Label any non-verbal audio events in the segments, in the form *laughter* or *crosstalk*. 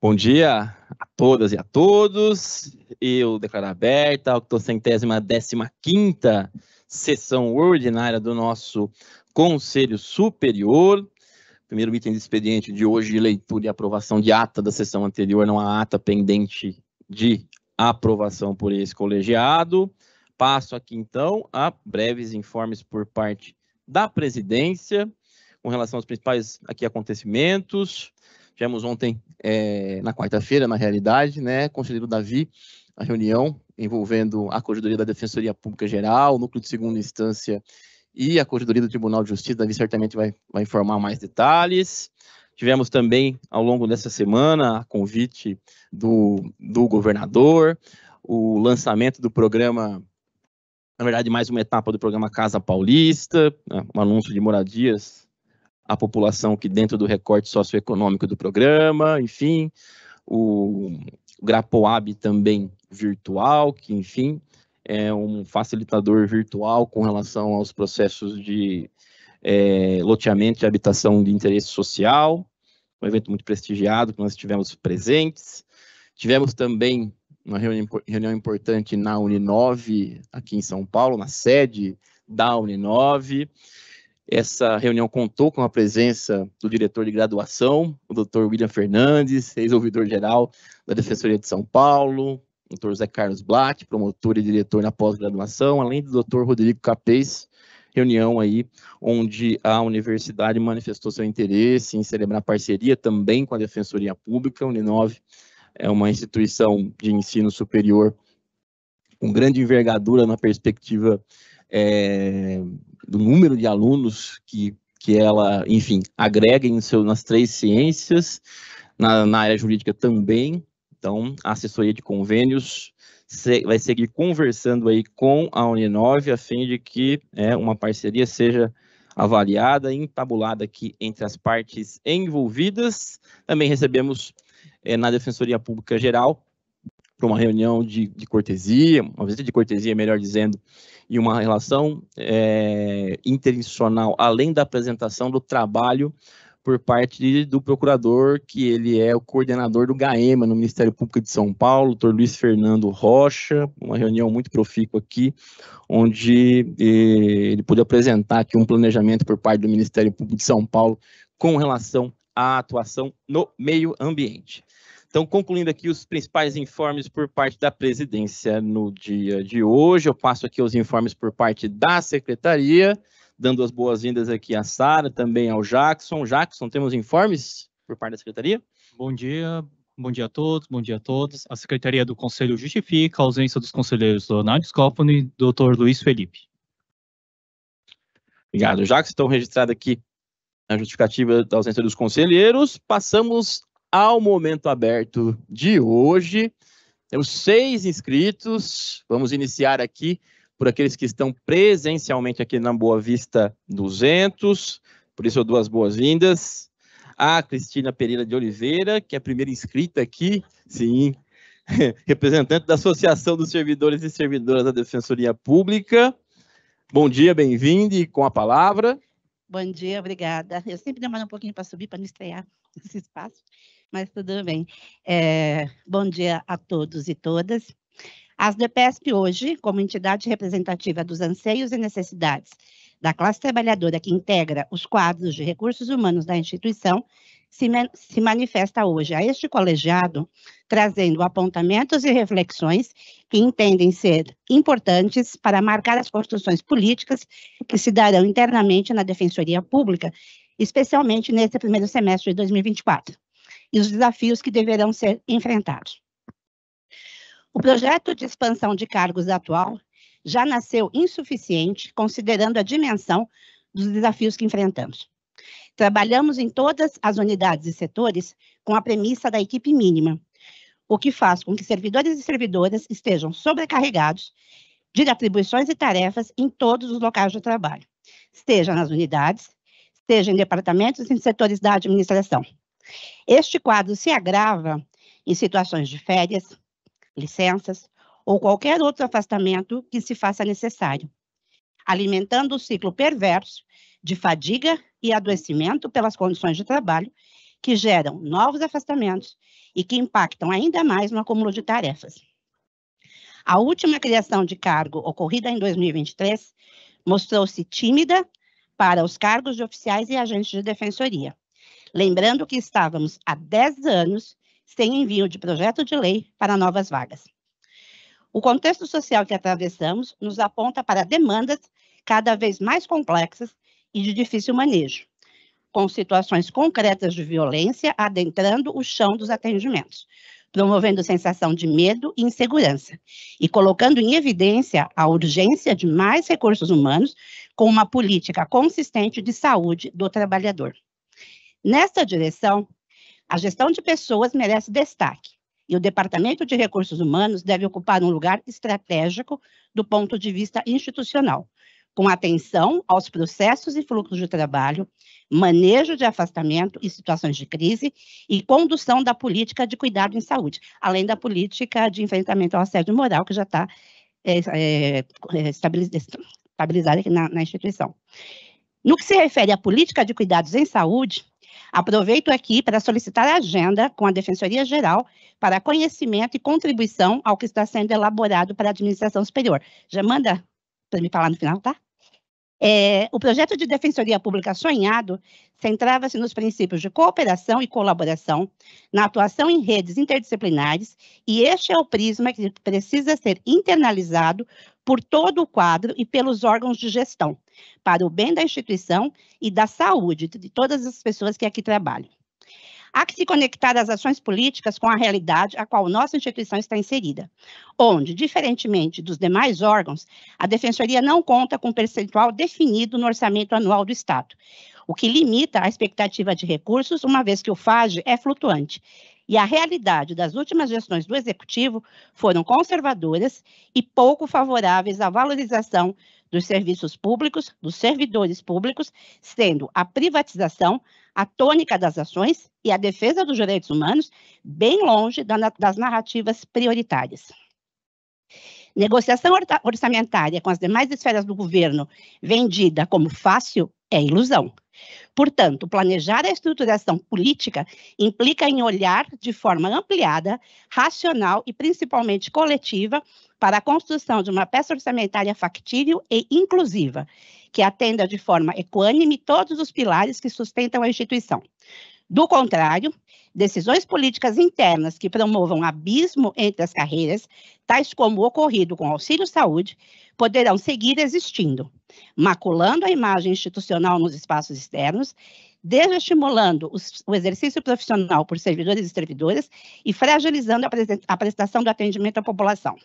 Bom dia a todas e a todos. Eu declaro aberta a 815 quinta sessão ordinária do nosso Conselho Superior. Primeiro item de expediente de hoje, leitura e aprovação de ata da sessão anterior. Não há ata pendente de aprovação por esse colegiado. Passo aqui, então, a breves informes por parte da presidência com relação aos principais aqui acontecimentos. Tivemos ontem, é, na quarta-feira, na realidade, né, conselheiro Davi, a reunião envolvendo a Corregedoria da Defensoria Pública Geral, o Núcleo de Segunda Instância e a Corregedoria do Tribunal de Justiça. Davi certamente vai, vai informar mais detalhes. Tivemos também, ao longo dessa semana, a convite do, do governador, o lançamento do programa, na verdade, mais uma etapa do programa Casa Paulista, né, um anúncio de moradias a população que dentro do recorte socioeconômico do programa, enfim, o Grapoab também virtual, que enfim é um facilitador virtual com relação aos processos de é, loteamento de habitação de interesse social, um evento muito prestigiado que nós tivemos presentes. Tivemos também uma reunião importante na Uninove, aqui em São Paulo, na sede da Uninove. Essa reunião contou com a presença do diretor de graduação, o Dr. William Fernandes, ex-ouvidor-geral da Defensoria de São Paulo, o Dr. Zé Carlos Black, promotor e diretor na pós-graduação, além do Dr. Rodrigo Capês, reunião aí onde a universidade manifestou seu interesse em celebrar parceria também com a Defensoria Pública, a Uninove é uma instituição de ensino superior com grande envergadura na perspectiva é, do número de alunos que, que ela, enfim, agrega em seu, nas três ciências, na, na área jurídica também. Então, a assessoria de convênios se, vai seguir conversando aí com a Uninove a fim de que é, uma parceria seja avaliada, entabulada aqui entre as partes envolvidas. Também recebemos é, na Defensoria Pública Geral para uma reunião de, de, cortesia, uma visita de cortesia, melhor dizendo, e uma relação é, interinstitucional, além da apresentação do trabalho por parte do procurador, que ele é o coordenador do GAEMA no Ministério Público de São Paulo, doutor Luiz Fernando Rocha, uma reunião muito profícua aqui, onde eh, ele pôde apresentar aqui um planejamento por parte do Ministério Público de São Paulo com relação à atuação no meio ambiente. Então, concluindo aqui os principais informes por parte da presidência no dia de hoje, eu passo aqui os informes por parte da secretaria, dando as boas-vindas aqui à Sara, também ao Jackson. Jackson, temos informes por parte da secretaria? Bom dia, Bom dia a todos, bom dia a todas. A Secretaria do Conselho justifica a ausência dos conselheiros Leonardo Scopone e Dr. Luiz Felipe. Obrigado, já que estão registradas aqui a justificativa da ausência dos conselheiros, passamos ao momento aberto de hoje. Temos seis inscritos. Vamos iniciar aqui por aqueles que estão presencialmente aqui na Boa Vista 200. Por isso, duas boas-vindas. A Cristina Pereira de Oliveira, que é a primeira inscrita aqui, sim, *laughs* representante da Associação dos Servidores e Servidoras da Defensoria Pública. Bom dia, bem-vindo e com a palavra. Bom dia, obrigada. Eu sempre demoro um pouquinho para subir, para não estrear esse espaço mas tudo bem. É, bom dia a todos e todas. As DPSP hoje, como entidade representativa dos anseios e necessidades da classe trabalhadora que integra os quadros de recursos humanos da instituição, se, se manifesta hoje a este colegiado, trazendo apontamentos e reflexões que entendem ser importantes para marcar as construções políticas que se darão internamente na Defensoria Pública, especialmente neste primeiro semestre de 2024 e os desafios que deverão ser enfrentados. O projeto de expansão de cargos atual já nasceu insuficiente, considerando a dimensão dos desafios que enfrentamos. Trabalhamos em todas as unidades e setores com a premissa da equipe mínima, o que faz com que servidores e servidoras estejam sobrecarregados de atribuições e tarefas em todos os locais de trabalho, esteja nas unidades, esteja em departamentos e setores da administração. Este quadro se agrava em situações de férias, licenças ou qualquer outro afastamento que se faça necessário, alimentando o ciclo perverso de fadiga e adoecimento pelas condições de trabalho que geram novos afastamentos e que impactam ainda mais no acúmulo de tarefas. A última criação de cargo ocorrida em 2023 mostrou-se tímida para os cargos de oficiais e agentes de defensoria, Lembrando que estávamos há 10 anos sem envio de projeto de lei para novas vagas. O contexto social que atravessamos nos aponta para demandas cada vez mais complexas e de difícil manejo, com situações concretas de violência adentrando o chão dos atendimentos, promovendo sensação de medo e insegurança, e colocando em evidência a urgência de mais recursos humanos com uma política consistente de saúde do trabalhador. Nesta direção, a gestão de pessoas merece destaque e o Departamento de Recursos Humanos deve ocupar um lugar estratégico do ponto de vista institucional, com atenção aos processos e fluxos de trabalho, manejo de afastamento e situações de crise e condução da política de cuidado em saúde, além da política de enfrentamento ao assédio moral, que já está é, é, é estabilizada aqui na, na instituição. No que se refere à política de cuidados em saúde, Aproveito aqui para solicitar a agenda com a Defensoria Geral para conhecimento e contribuição ao que está sendo elaborado para a administração superior. Já manda para me falar no final, tá? É, o projeto de Defensoria Pública Sonhado centrava-se nos princípios de cooperação e colaboração, na atuação em redes interdisciplinares, e este é o prisma que precisa ser internalizado por todo o quadro e pelos órgãos de gestão, para o bem da instituição e da saúde de todas as pessoas que aqui trabalham. Há que se conectar as ações políticas com a realidade a qual nossa instituição está inserida, onde, diferentemente dos demais órgãos, a Defensoria não conta com um percentual definido no orçamento anual do Estado, o que limita a expectativa de recursos, uma vez que o FAGE é flutuante e a realidade das últimas gestões do executivo foram conservadoras e pouco favoráveis à valorização dos serviços públicos, dos servidores públicos, sendo a privatização a tônica das ações e a defesa dos direitos humanos bem longe das narrativas prioritárias. Negociação orçamentária com as demais esferas do governo vendida como fácil é ilusão. Portanto, planejar a estruturação política implica em olhar de forma ampliada, racional e principalmente coletiva para a construção de uma peça orçamentária factível e inclusiva, que atenda de forma equânime todos os pilares que sustentam a instituição. Do contrário, decisões políticas internas que promovam abismo entre as carreiras, tais como ocorrido com o auxílio-saúde, poderão seguir existindo, maculando a imagem institucional nos espaços externos, desestimulando os, o exercício profissional por servidores e servidoras e fragilizando a, a prestação do atendimento à população.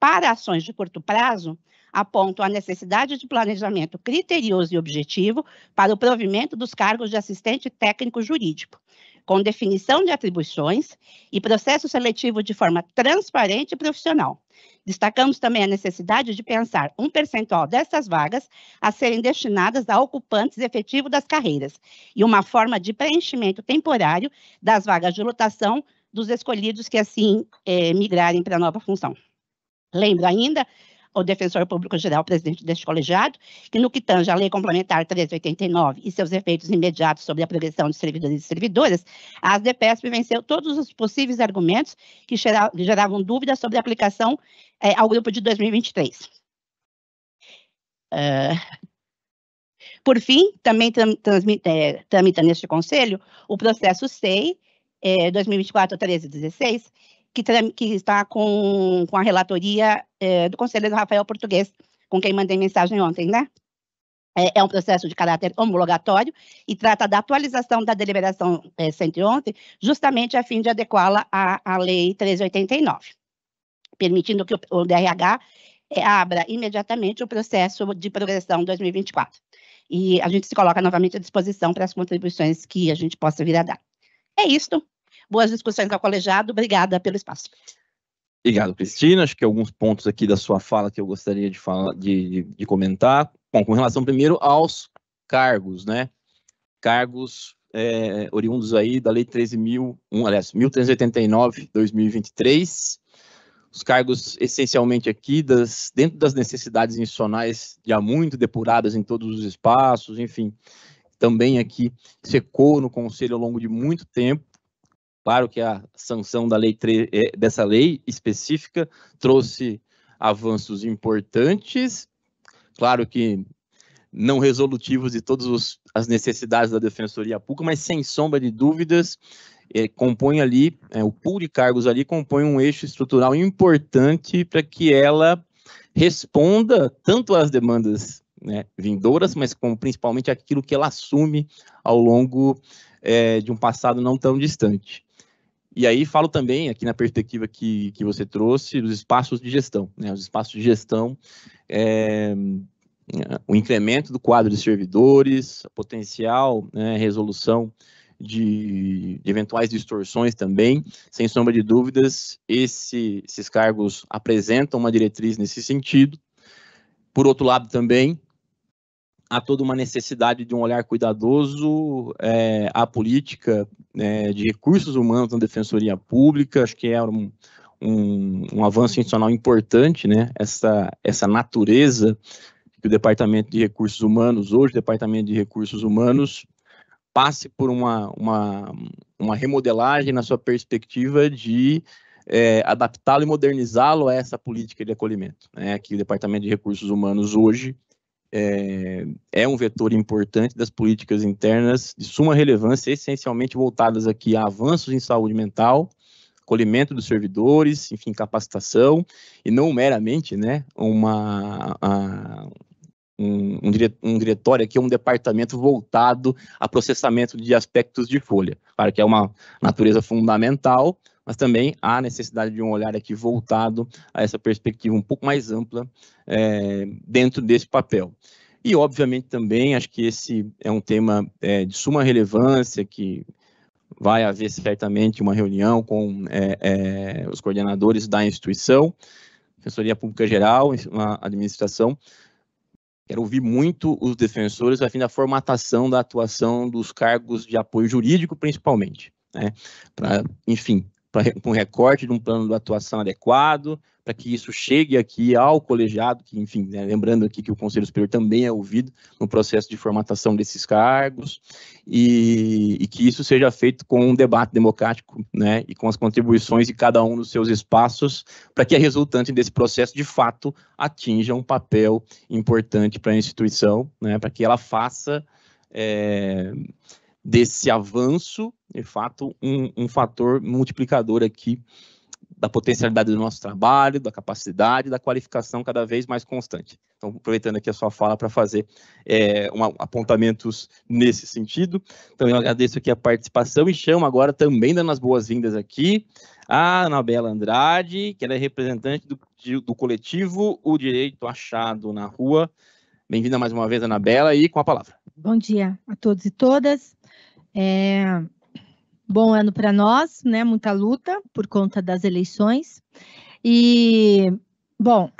Para ações de curto prazo, apontam a necessidade de planejamento criterioso e objetivo para o provimento dos cargos de assistente técnico jurídico, com definição de atribuições e processo seletivo de forma transparente e profissional. Destacamos também a necessidade de pensar um percentual dessas vagas a serem destinadas a ocupantes efetivos das carreiras e uma forma de preenchimento temporário das vagas de lotação dos escolhidos que assim eh, migrarem para a nova função. Lembro ainda ao Defensor Público Geral presidente deste colegiado, que no que tange à Lei Complementar 389 e seus efeitos imediatos sobre a progressão de servidores e servidoras, a ASDEPESP venceu todos os possíveis argumentos que geravam dúvidas sobre a aplicação eh, ao grupo de 2023. Uh, eh, por fim, também tramita, eh, tramita neste Conselho o processo SEI eh, 2024-1316, que, que está com, com a relatoria é, do conselheiro Rafael Português, com quem mandei mensagem ontem, né? É, é um processo de caráter homologatório e trata da atualização da deliberação é, eh, 111, justamente a fim de adequá-la à, à Lei 389, permitindo que o, o DRH eh, abra imediatamente o processo de progressão 2024. E a gente se coloca novamente à disposição para as contribuições que a gente possa vir a dar. É isto boas discussões com o colegiado. Obrigada pelo espaço. Obrigado, Cristina. Acho que alguns pontos aqui da sua fala que eu gostaria de, falar, de, de comentar. Bom, com relação primeiro aos cargos, né? Cargos é, oriundos aí da Lei 13.001, aliás, 1389-2023. Os cargos essencialmente aqui, das, dentro das necessidades institucionais já muito depuradas em todos os espaços, enfim, também aqui secou no Conselho ao longo de muito tempo Claro que a sanção da lei eh, dessa lei específica trouxe avanços importantes, claro que não resolutivos de todas as necessidades da Defensoria Pública, mas sem sombra de dúvidas, é, compõe ali, é, o pool de cargos ali compõe um eixo estrutural importante para que ela responda tanto às demandas né, vindouras, mas como principalmente aquilo que ela assume ao longo é, de um passado não tão distante. E aí falo também, aqui na perspectiva que, que você trouxe, dos espaços de gestão. Né? Os espaços de gestão, é, o incremento do quadro de servidores, a potencial né, resolução de, de, eventuais distorções também. Sem sombra de dúvidas, esse, esses cargos apresentam uma diretriz nesse sentido. Por outro lado, também, há toda uma necessidade de um olhar cuidadoso é, à política é, de recursos humanos na defensoria pública. Acho que é um, um, um, avanço institucional importante, né? Essa, essa natureza que o Departamento de Recursos Humanos, hoje Departamento de Recursos Humanos, passe por uma, uma, uma remodelagem na sua perspectiva de é, adaptá-lo e modernizá-lo a essa política de acolhimento, né? que o Departamento de Recursos Humanos hoje é, é, um vetor importante das políticas internas de suma relevância, essencialmente voltadas aqui a avanços em saúde mental, acolhimento dos servidores, enfim, capacitação, e não meramente né, uma, a, um, um, um diretório aqui, um departamento voltado a processamento de aspectos de folha, claro que é uma natureza fundamental, mas também há necessidade de um olhar aqui voltado a essa perspectiva um pouco mais ampla é, dentro desse papel. E, obviamente, também acho que esse é um tema é, de suma relevância, que vai haver certamente uma reunião com é, é os coordenadores da instituição, Defensoria Pública Geral, na administração. Quero ouvir muito os defensores a fim da formatação da atuação dos cargos de apoio jurídico, principalmente, né, para, enfim, com um recorte de um plano de atuação adequado, para que isso chegue aqui ao colegiado, que, enfim, né, lembrando aqui que o Conselho Superior também é ouvido no processo de formatação desses cargos, e, e que isso seja feito com um debate democrático, né, e com as contribuições de cada um dos seus espaços, para que a resultante desse processo, de fato, atinja um papel importante para a instituição, né, para que ela faça. É, desse avanço, de fato, um, um fator multiplicador aqui da potencialidade do nosso trabalho, da capacidade, da qualificação cada vez mais constante. Então, aproveitando aqui a sua fala para fazer é, um, apontamentos nesse sentido. Então, eu agradeço aqui a participação e chamo agora também dando as boas-vindas aqui a Anabela Andrade, que ela é representante do, de, do coletivo O Direito Achado na Rua. Bem-vinda mais uma vez, Anabela, e com a palavra. Bom dia a todos e todas. É, bom ano para nós, né? Muita luta por conta das eleições. E, bom,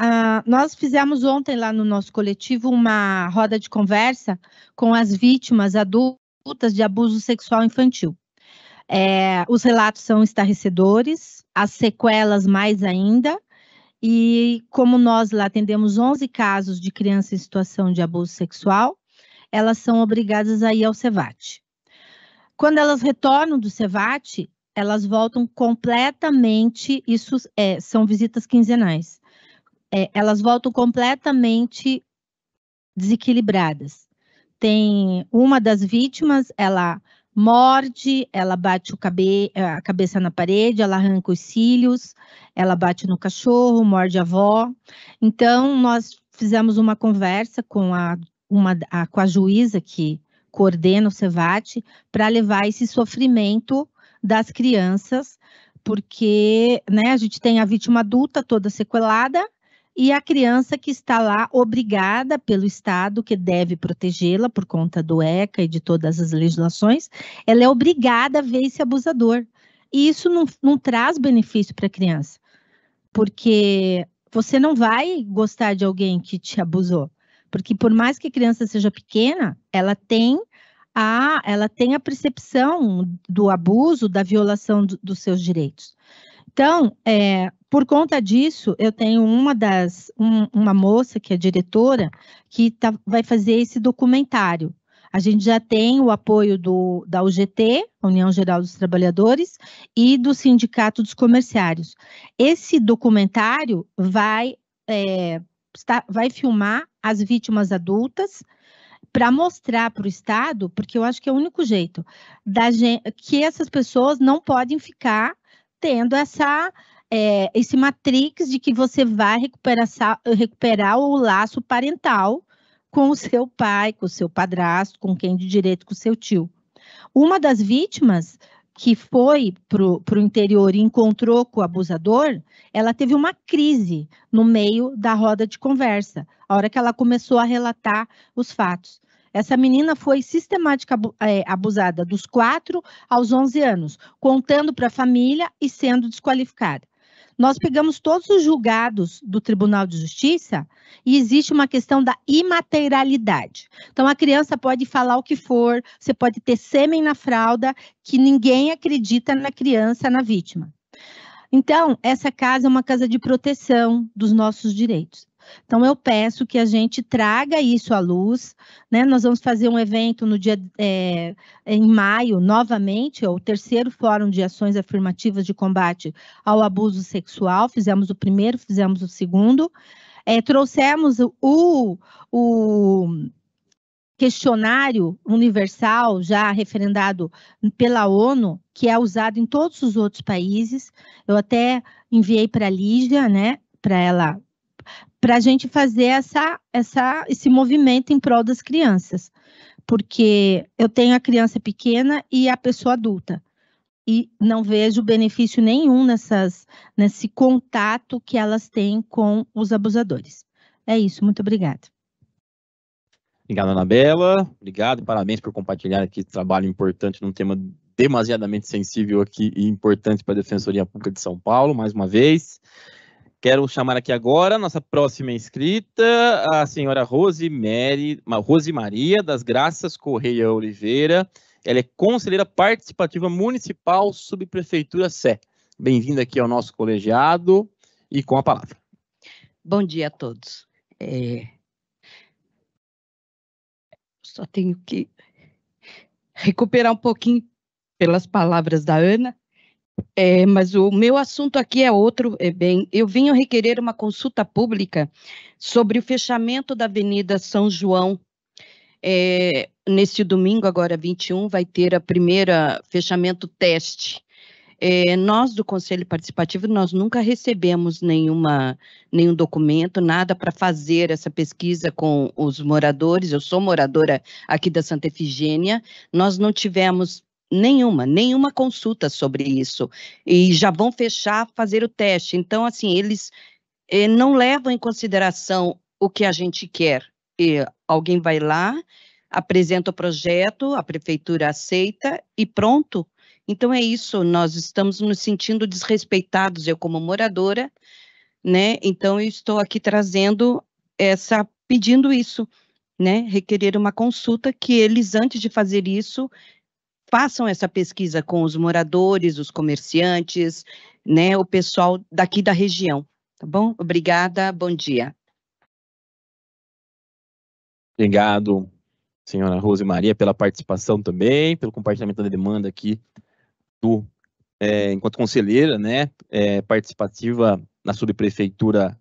nós fizemos ontem lá no nosso coletivo uma roda de conversa com as vítimas adultas de abuso sexual infantil. É, os relatos são estarrecedores, as sequelas mais ainda, e como nós lá atendemos 11 casos de criança em situação de abuso sexual, elas são obrigadas a ir ao SEVAT. Quando elas retornam do SEVAT, elas voltam completamente, isso é, são visitas quinzenais, é, elas voltam completamente desequilibradas. Tem uma das vítimas, ela morde, ela bate cabe a cabeça na parede, ela arranca os cílios, ela bate no cachorro, morde a avó. Então, nós fizemos uma conversa com a, uma, a, com a juíza que coordena o SEVAT, para levar esse sofrimento das crianças, porque né, a gente tem a vítima adulta toda sequelada e a criança que está lá obrigada pelo Estado, que deve protegê-la por conta do ECA e de todas as legislações, ela é obrigada a ver esse abusador. E isso não, não traz benefício para a criança, porque você não vai gostar de alguém que te abusou. Porque por mais que a criança seja pequena, ela tem a, ela tem a percepção do abuso, da violação do, dos seus direitos. Então, é, por conta disso, eu tenho uma das um, uma moça que é diretora que tá, vai fazer esse documentário. A gente já tem o apoio do, da UGT, União Geral dos Trabalhadores, e do Sindicato dos Comerciários. Esse documentário vai, é, está, vai filmar as vítimas adultas para mostrar para o Estado, porque eu acho que é o único jeito da gente, que essas pessoas não podem ficar tendo essa é, esse matrix de que você vai recuperar, recuperar o laço parental com o seu pai, com o seu padrasto, com quem de direito, com o seu tio. Uma das vítimas que foi para o interior e encontrou com o abusador, ela teve uma crise no meio da roda de conversa, a hora que ela começou a relatar os fatos. Essa menina foi sistemática é, abusada dos 4 aos 11 anos, contando para a família e sendo desqualificada. Nós pegamos todos os julgados do Tribunal de Justiça e existe uma questão da imaterialidade. Então, a criança pode falar o que for, você pode ter sêmen na fralda, que ninguém acredita na criança, na vítima. Então, essa casa é uma casa de proteção dos nossos direitos. Então, eu peço que a gente traga isso à luz. Né? Nós vamos fazer um evento no dia é, em maio, novamente, é o terceiro Fórum de Ações Afirmativas de Combate ao Abuso Sexual. Fizemos o primeiro, fizemos o segundo. É, trouxemos o, o questionário universal já referendado pela ONU, que é usado em todos os outros países. Eu até enviei para a Lígia, né, para ela para a gente fazer essa, essa, esse movimento em prol das crianças. Porque eu tenho a criança pequena e a pessoa adulta. E não vejo benefício nenhum nessas, nesse contato que elas têm com os abusadores. É isso, muito obrigada. Obrigado, Anabela. Obrigado, parabéns por compartilhar aqui esse trabalho importante num tema demasiadamente sensível aqui e importante para a Defensoria Pública de São Paulo, mais uma vez. Quero chamar aqui agora nossa próxima inscrita, a senhora Rosemary, Rose Maria das Graças Correia Oliveira. Ela é conselheira participativa municipal, subprefeitura Sé. Bem-vinda aqui ao nosso colegiado e com a palavra. Bom dia a todos. É... Só tenho que recuperar um pouquinho pelas palavras da Ana é, mas o meu assunto aqui é outro, é bem, eu vim requerer uma consulta pública sobre o fechamento da Avenida São João. É, neste domingo, agora 21, vai ter a primeira fechamento teste. É, nós do Conselho Participativo, nós nunca recebemos nenhuma, nenhum documento, nada para fazer essa pesquisa com os moradores. Eu sou moradora aqui da Santa Efigênia. Nós não tivemos Nenhuma, nenhuma consulta sobre isso. E já vão fechar, fazer o teste. Então, assim, eles eh, não levam em consideração o que a gente quer. E alguém vai lá, apresenta o projeto, a prefeitura aceita e pronto. Então, é isso, nós estamos nos sentindo desrespeitados, eu como moradora, né? Então, eu estou aqui trazendo essa, pedindo isso, né? Requerer uma consulta que eles, antes de fazer isso, façam essa pesquisa com os moradores, os comerciantes, né, o pessoal daqui da região, tá bom? Obrigada, bom dia. Obrigado, senhora Rose Maria, pela participação também, pelo compartilhamento da demanda aqui do, é, enquanto conselheira, né, é, participativa na subprefeitura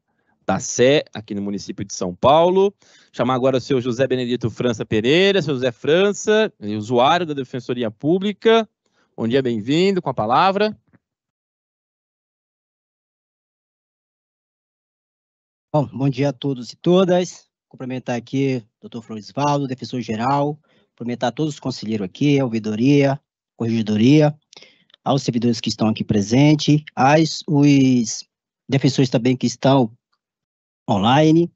da Sé, aqui no município de São Paulo. Chamar agora o seu José Benedito França Pereira, seu José França, usuário da Defensoria Pública. Bom dia, bem-vindo, com a palavra. Bom, bom dia a todos e todas. Cumprimentar aqui o doutor Florisvaldo, defensor-geral, cumprimentar todos os conselheiros aqui, a ouvidoria, corregedoria, aos servidores que estão aqui presentes, aos os defensores também que estão online.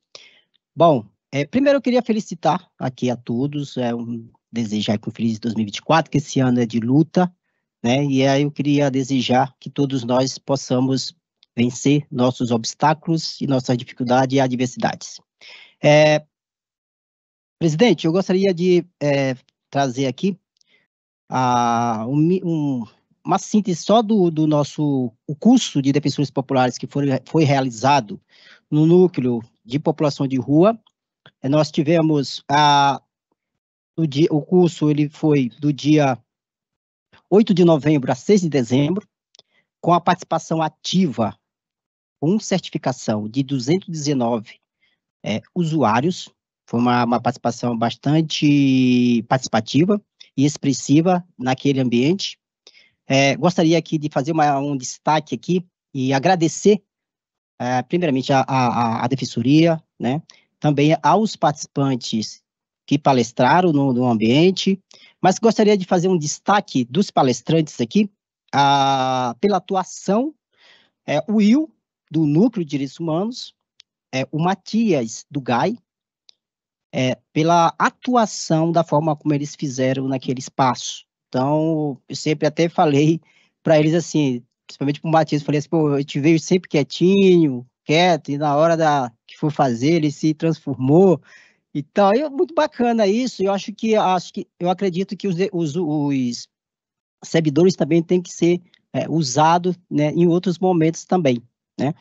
Bom, é, primeiro eu queria felicitar aqui a todos, é um desejar que um feliz 2024, que esse ano é de luta, né? E aí eu queria desejar que todos nós possamos vencer nossos obstáculos e nossas dificuldades e adversidades. É, presidente, eu gostaria de é, trazer aqui a, um, um, uma síntese só do, do nosso o curso de defensores populares que foi, foi realizado no núcleo de população de rua. É, nós tivemos a, o, dia, o curso ele foi do dia 8 de novembro a 6 de dezembro, com a participação ativa, com certificação de 219 é, usuários. Foi uma, uma participação bastante participativa e expressiva naquele ambiente. É, gostaria aqui de fazer uma, um destaque aqui e agradecer é, primeiramente, à a, a, a, defensoria, né? também aos participantes que palestraram no, no ambiente, mas gostaria de fazer um destaque dos palestrantes aqui a, pela atuação, é, o Will, do Núcleo de Direitos Humanos, é, o Matias, do GAI, é, pela atuação da forma como eles fizeram naquele espaço. Então, eu sempre até falei para eles assim, principalmente com o Batista, falei assim, pô, eu te vejo sempre quietinho, quieto, e na hora da que for fazer, ele se transformou. Então, é muito bacana isso. Eu acho que acho que eu acredito que os, os, os servidores também têm que ser é, usados né, em outros momentos também. Né?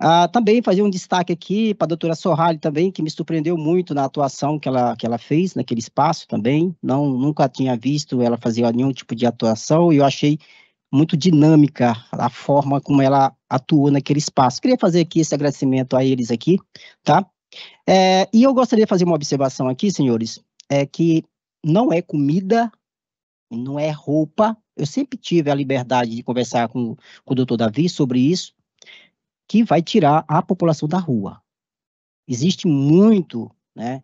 Ah, também fazer um destaque aqui para a doutora Sorralho também, que me surpreendeu muito na atuação que ela, que ela fez naquele espaço também. Não, nunca tinha visto ela fazer nenhum tipo de atuação e eu achei muito dinâmica a forma como ela atuou naquele espaço. Queria fazer aqui esse agradecimento a eles aqui, tá? É, e eu gostaria de fazer uma observação aqui, senhores, é que não é comida, não é roupa. Eu sempre tive a liberdade de conversar com, com o doutor Davi sobre isso, que vai tirar a população da rua. Existe muito, né,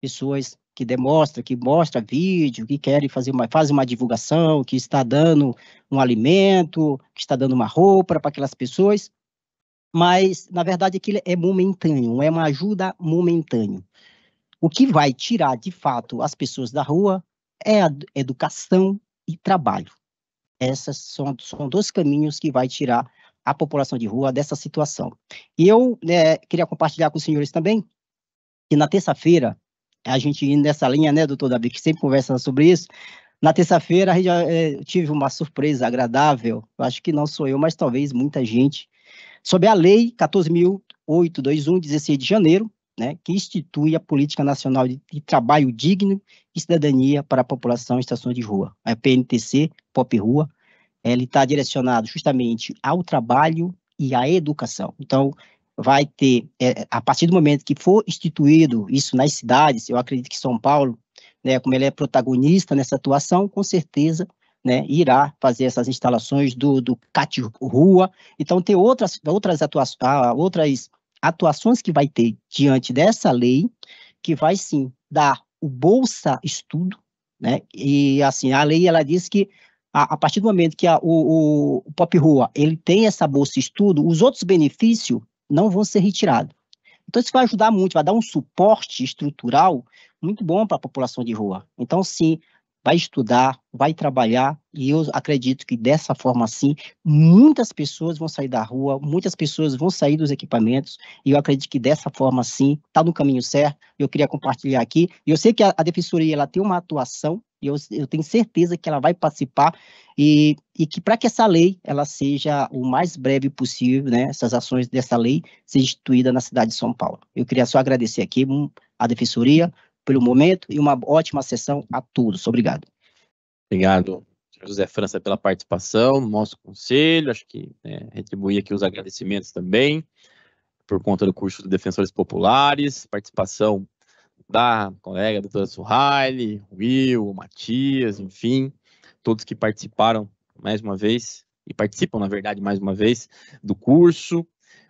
pessoas que demonstra, que mostra vídeo, que querem fazer uma, faz uma divulgação, que está dando um alimento, que está dando uma roupa para aquelas pessoas, mas na verdade aquilo é momentâneo, é uma ajuda momentânea. O que vai tirar de fato as pessoas da rua é a educação e trabalho. Esses são, são dois caminhos que vai tirar a população de rua dessa situação. E eu né, queria compartilhar com os senhores também que na terça-feira a gente indo nessa linha, né, doutor Davi, que sempre conversa sobre isso. Na terça-feira, é, eu tive uma surpresa agradável, acho que não sou eu, mas talvez muita gente, sobre a Lei 14.821, 16 de janeiro, né, que institui a Política Nacional de, de, Trabalho Digno e Cidadania para a População em Estação de Rua, é a PNTC, POP Rua, ele está direcionado justamente ao trabalho e à educação. Então, vai ter, é, a partir do momento que for instituído isso nas cidades, eu acredito que São Paulo, né, como ele é protagonista nessa atuação, com certeza né, irá fazer essas instalações do, do CAT Rua. Então, tem outras, outras, atua ah, outras atuações que vai ter diante dessa lei, que vai sim dar o Bolsa Estudo, né? E assim, a lei ela diz que a, a partir do momento que a, o, o, o Pop Rua ele tem essa bolsa estudo, os outros benefícios não vão ser retirados. Então, isso vai ajudar muito, vai dar um suporte estrutural muito bom para a população de rua. Então, sim, vai estudar, vai trabalhar, e eu acredito que dessa forma, sim, muitas pessoas vão sair da rua, muitas pessoas vão sair dos equipamentos, e eu acredito que dessa forma, sim, está no caminho certo. Eu queria compartilhar aqui. Eu sei que a, a Defensoria ela tem uma atuação e eu, eu tenho certeza que ela vai participar e, e que para que essa lei ela seja o mais breve possível, né, essas ações dessa lei seja instituída na cidade de São Paulo. Eu queria só agradecer aqui a hum, defensoria pelo momento e uma ótima sessão a todos. Obrigado. Obrigado, José França, pela participação, nosso conselho, acho que né, retribuir aqui os agradecimentos também por conta do curso de Defensores Populares, participação da colega doutora Suhaile, Will, Matias, enfim, todos que participaram mais uma vez, e participam, na verdade, mais uma vez, do curso.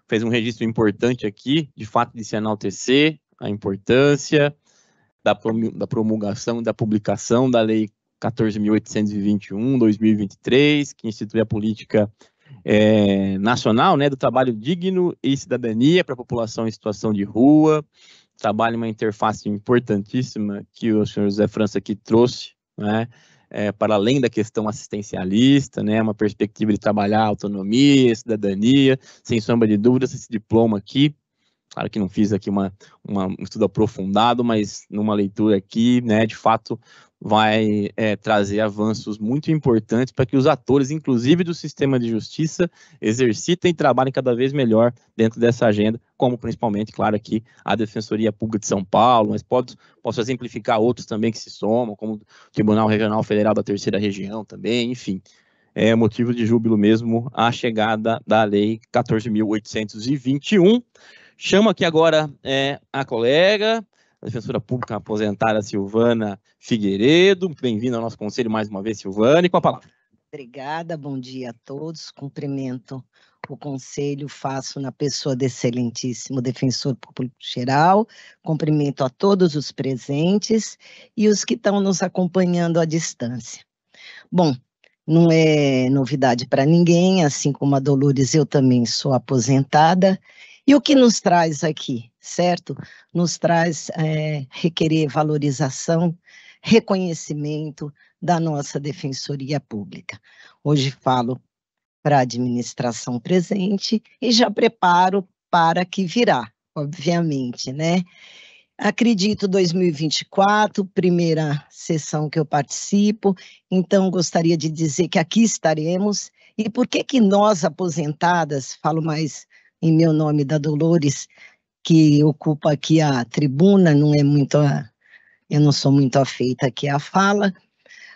Fez um registro importante aqui, de fato, de se enaltecer a importância da, da promulgação e da publicação da Lei 14.821-2023, que institui a política é, nacional né, do trabalho digno e cidadania para a população em situação de rua, trabalha uma interface importantíssima que o senhor José França aqui trouxe, né? É, para além da questão assistencialista, né, uma perspectiva de trabalhar autonomia, cidadania, sem sombra de dúvidas, esse diploma aqui, claro que não fiz aqui uma, uma, um estudo aprofundado, mas numa leitura aqui, né, de fato, vai é, trazer avanços muito importantes para que os atores, inclusive do sistema de justiça, exercitem e trabalhem cada vez melhor dentro dessa agenda, como principalmente, claro, aqui a Defensoria Pública de São Paulo, mas posso exemplificar outros também que se somam, como o Tribunal Regional Federal da Terceira Região também, enfim. É motivo de júbilo mesmo a chegada da Lei 14.821. Chamo aqui agora é, a colega Defensora Pública aposentada Silvana Figueiredo. bem-vinda ao nosso conselho mais uma vez, Silvana, e com a palavra. Obrigada, bom dia a todos. Cumprimento o conselho, faço na pessoa do excelentíssimo defensor público geral. Cumprimento a todos os presentes e os que estão nos acompanhando à distância. Bom, não é novidade para ninguém, assim como a Dolores, eu também sou aposentada e o que nos traz aqui, certo? Nos traz é, requerer valorização, reconhecimento da nossa defensoria pública. Hoje falo para a administração presente e já preparo para que virá, obviamente, né? Acredito 2024, primeira sessão que eu participo, então gostaria de dizer que aqui estaremos. E por que que nós aposentadas, falo mais em meu nome da Dolores, que ocupa aqui a tribuna, não é muito a, eu não sou muito afeita aqui à fala,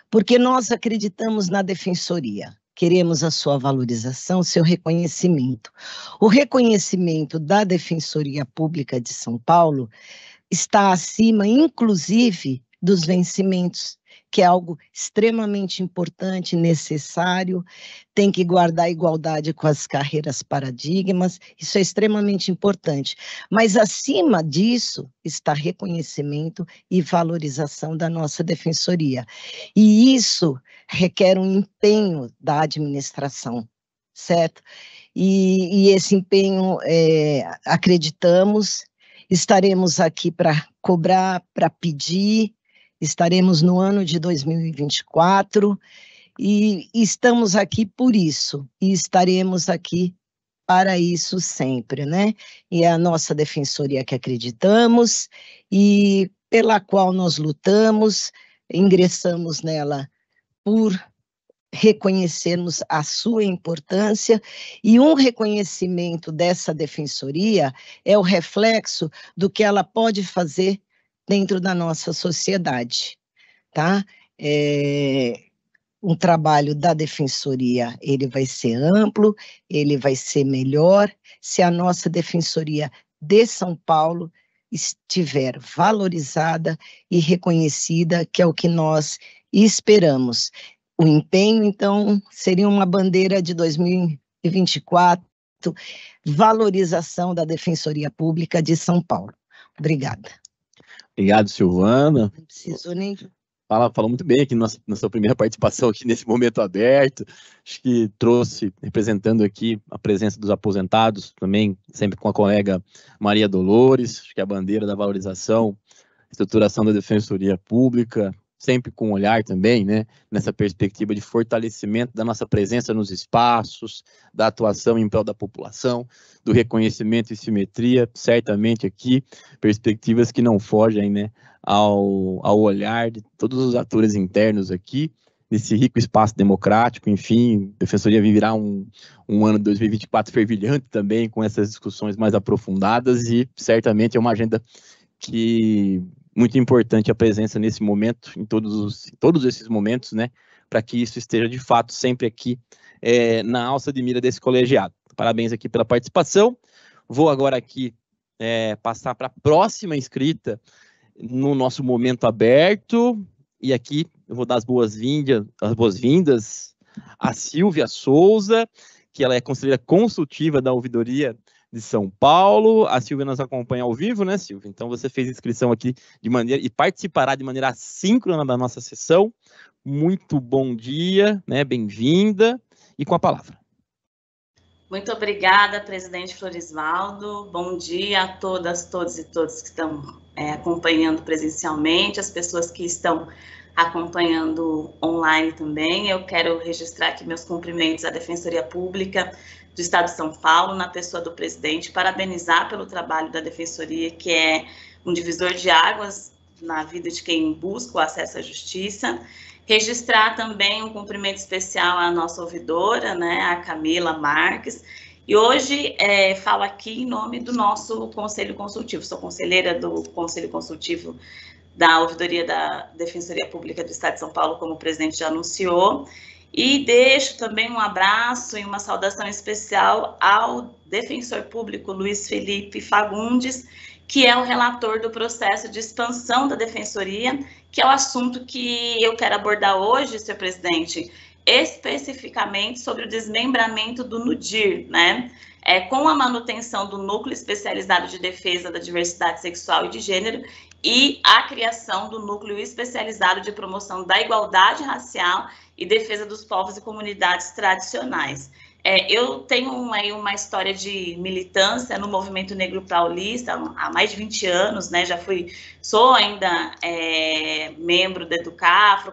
porque nós acreditamos na defensoria. Queremos a sua valorização, seu reconhecimento. O reconhecimento da Defensoria Pública de São Paulo está acima, inclusive, dos vencimentos que é algo extremamente importante, necessário, tem que guardar a igualdade com as carreiras paradigmas, isso é extremamente importante. Mas acima disso está reconhecimento e valorização da nossa defensoria. E isso requer um empenho da administração, certo? E, e esse empenho, é, acreditamos, estaremos aqui para cobrar, para pedir, Estaremos no ano de 2024 e estamos aqui por isso e estaremos aqui para isso sempre, né? E é a nossa defensoria que acreditamos e pela qual nós lutamos, ingressamos nela por reconhecermos a sua importância e um reconhecimento dessa defensoria é o reflexo do que ela pode fazer dentro da nossa sociedade, tá? É, um trabalho da defensoria, ele vai ser amplo, ele vai ser melhor se a nossa defensoria de São Paulo estiver valorizada e reconhecida, que é o que nós esperamos. O empenho, então, seria uma bandeira de 2024, valorização da Defensoria Pública de São Paulo. Obrigada. Obrigado, Silvana. Não preciso nem. Fala, falou muito bem aqui na nossa, na sua primeira participação aqui *laughs* nesse momento aberto. Acho que trouxe, representando aqui a presença dos aposentados, também sempre com a colega Maria Dolores, acho que é a bandeira da valorização, estruturação da defensoria pública, sempre com um olhar também, né, nessa perspectiva de fortalecimento da nossa presença nos espaços, da atuação em prol da população, do reconhecimento e simetria, certamente aqui, perspectivas que não fogem, né, ao, ao olhar de todos os atores internos aqui, nesse rico espaço democrático, enfim, a professoria viverá um, um ano de 2024 fervilhante também, com essas discussões mais aprofundadas e certamente é uma agenda que muito importante a presença nesse momento, em todos, os, todos esses momentos, né, para que isso esteja de fato sempre aqui é, na alça de mira desse colegiado. Parabéns aqui pela participação. Vou agora aqui é, passar para a próxima inscrita no nosso momento aberto. E aqui eu vou dar as boas-vindas as boas-vindas à Silvia Souza, que ela é conselheira consultiva da ouvidoria de São Paulo. A Silvia nos acompanha ao vivo, né, Silvia? Então você fez inscrição aqui de maneira e participará de maneira assíncrona da nossa sessão. Muito bom dia, né? Bem-vinda e com a palavra. Muito obrigada, presidente Florisvaldo. Bom dia a todas, todos e todos que estão é, acompanhando presencialmente, as pessoas que estão acompanhando online também. Eu quero registrar aqui meus cumprimentos à Defensoria Pública, do Estado de São Paulo, na pessoa do presidente, parabenizar pelo trabalho da Defensoria, que é um divisor de águas na vida de quem busca o acesso à justiça. Registrar também um cumprimento especial à nossa ouvidora, né, a Camila Marques. E hoje é, falo aqui em nome do nosso Conselho Consultivo. Sou conselheira do Conselho Consultivo da Ouvidoria da Defensoria Pública do Estado de São Paulo, como o presidente já anunciou. E deixo também um abraço e uma saudação especial ao defensor público Luiz Felipe Fagundes, que é o relator do processo de expansão da defensoria, que é o assunto que eu quero abordar hoje, senhor presidente, especificamente sobre o desmembramento do NUDIR, né? É, com a manutenção do núcleo especializado de defesa da diversidade sexual e de gênero e a criação do Núcleo Especializado de Promoção da Igualdade Racial e Defesa dos Povos e Comunidades Tradicionais. É, eu tenho uma, uma história de militância no movimento negro paulista há mais de 20 anos, né? Já fui, sou ainda é, membro da Educafro,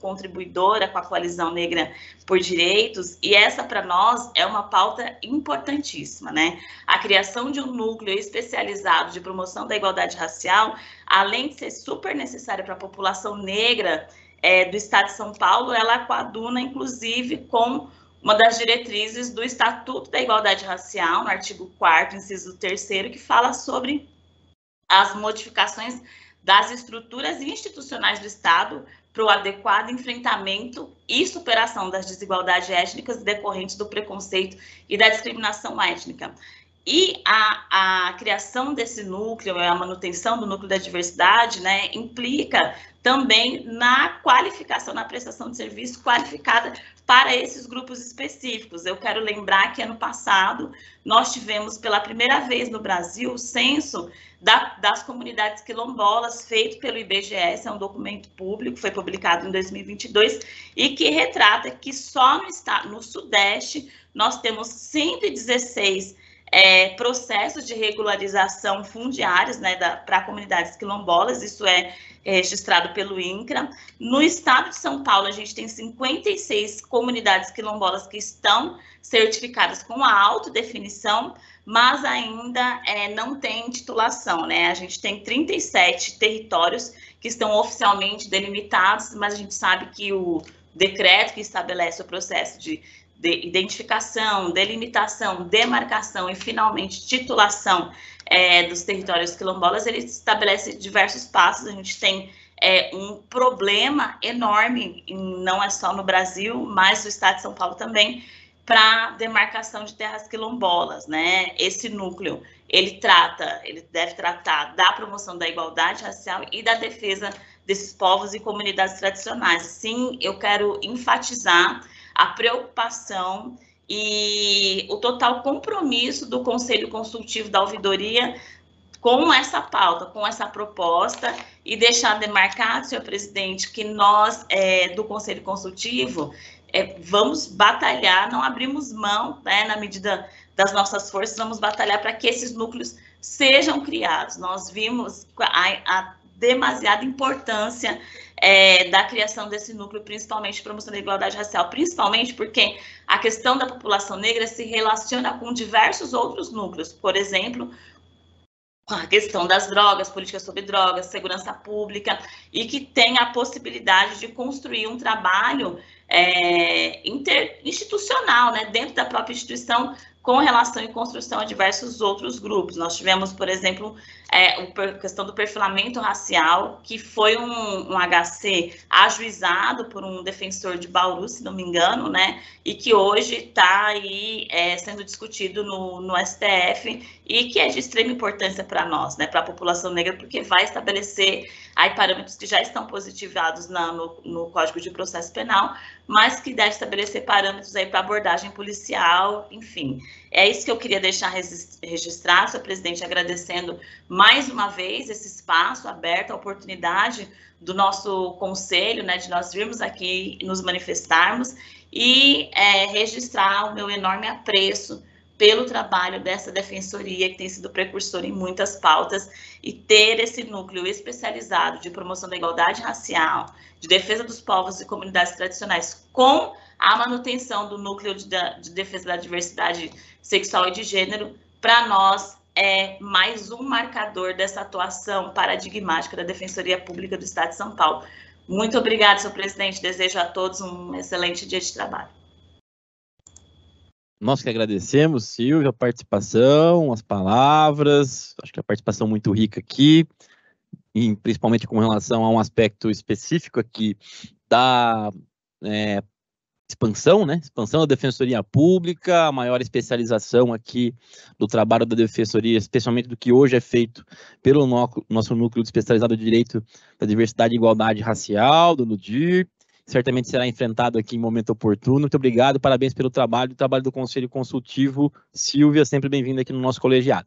contribuidora com a coalizão negra por direitos, e essa para nós é uma pauta importantíssima, né? A criação de um núcleo especializado de promoção da igualdade racial, além de ser super necessária para a população negra é, do estado de São Paulo, ela coaduna, inclusive, com uma das diretrizes do Estatuto da Igualdade Racial, no artigo 4 inciso 3 que fala sobre as modificações das estruturas institucionais do Estado para o adequado enfrentamento e superação das desigualdades étnicas decorrentes do preconceito e da discriminação étnica. E a, a, criação desse núcleo, a manutenção do núcleo da diversidade, né, implica também na qualificação, na prestação de serviço qualificada para esses grupos específicos. Eu quero lembrar que ano passado nós tivemos pela primeira vez no Brasil o censo da, das comunidades quilombolas feito pelo IBGS, é um documento público, foi publicado em 2022 e que retrata que só no, estado, no Sudeste nós temos 116 é, processos de regularização fundiários né, para comunidades quilombolas, isso é é, registrado pelo INCRA. No estado de São Paulo, a gente tem 56 comunidades quilombolas que estão certificadas com a autodefinição, mas ainda é, não tem titulação, né? A gente tem 37 territórios que estão oficialmente delimitados, mas a gente sabe que o decreto que estabelece o processo de de identificação, delimitação, demarcação e finalmente titulação é, dos territórios quilombolas, ele estabelece diversos passos. A gente tem é, um problema enorme, não é só no Brasil, mas no estado de São Paulo também, para demarcação de terras quilombolas, né? Esse núcleo, ele trata, ele deve tratar da promoção da igualdade racial e da defesa desses povos e comunidades tradicionais. Sim, eu quero enfatizar a preocupação e o total compromisso do Conselho Consultivo da Ouvidoria com essa pauta, com essa proposta, e deixar demarcado, senhor presidente, que nós, é, do Conselho Consultivo, é, vamos batalhar, não abrimos mão, né, na medida das nossas forças, vamos batalhar para que esses núcleos sejam criados. Nós vimos a, a demasiada importância é, da criação desse núcleo, principalmente promoção da igualdade racial, principalmente porque a questão da população negra se relaciona com diversos outros núcleos, por exemplo, com a questão das drogas, políticas sobre drogas, segurança pública, e que tem a possibilidade de construir um trabalho é, institucional, né, dentro da própria instituição, com relação e construção a diversos outros grupos. Nós tivemos, por exemplo, é, a questão do perfilamento racial, que foi um, um, HC ajuizado por um defensor de Bauru, se não me engano, né? E que hoje está aí é, sendo discutido no, no STF e que é de extrema importância para nós, né? Para a população negra, porque vai estabelecer aí parâmetros que já estão positivados na, no, no Código de Processo Penal, mas que deve estabelecer parâmetros aí para abordagem policial, enfim. É isso que eu queria deixar registrado, senhor presidente, agradecendo mais uma vez esse espaço aberto, a oportunidade do nosso conselho, né, de nós virmos aqui nos manifestarmos e é, registrar o meu enorme apreço pelo trabalho dessa defensoria, que tem sido precursora em muitas pautas, e ter esse núcleo especializado de promoção da igualdade racial, de defesa dos povos e comunidades tradicionais, com a manutenção do núcleo de, de defesa da diversidade sexual e de gênero, para nós é mais um marcador dessa atuação paradigmática da Defensoria Pública do Estado de São Paulo. Muito obrigada, senhor presidente. Desejo a todos um excelente dia de trabalho. Nós que agradecemos, Silvio, a participação, as palavras, acho que a participação muito rica aqui, e principalmente com relação a um aspecto específico aqui da é, expansão, né? Expansão da defensoria pública, a maior especialização aqui do trabalho da defensoria, especialmente do que hoje é feito pelo nosso núcleo especializado de direito da diversidade e igualdade racial, do NUDIR, certamente será enfrentado aqui em momento oportuno. Muito obrigado, parabéns pelo trabalho, o trabalho do Conselho Consultivo. Silvia, sempre bem-vinda aqui no nosso colegiado.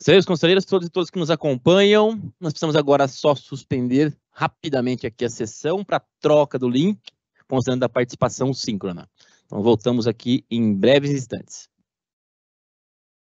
Senhores conselheiros, todos e todos que nos acompanham, nós precisamos agora só suspender rapidamente aqui a sessão para troca do link, considerando a participação síncrona. Então, voltamos aqui em breves instantes.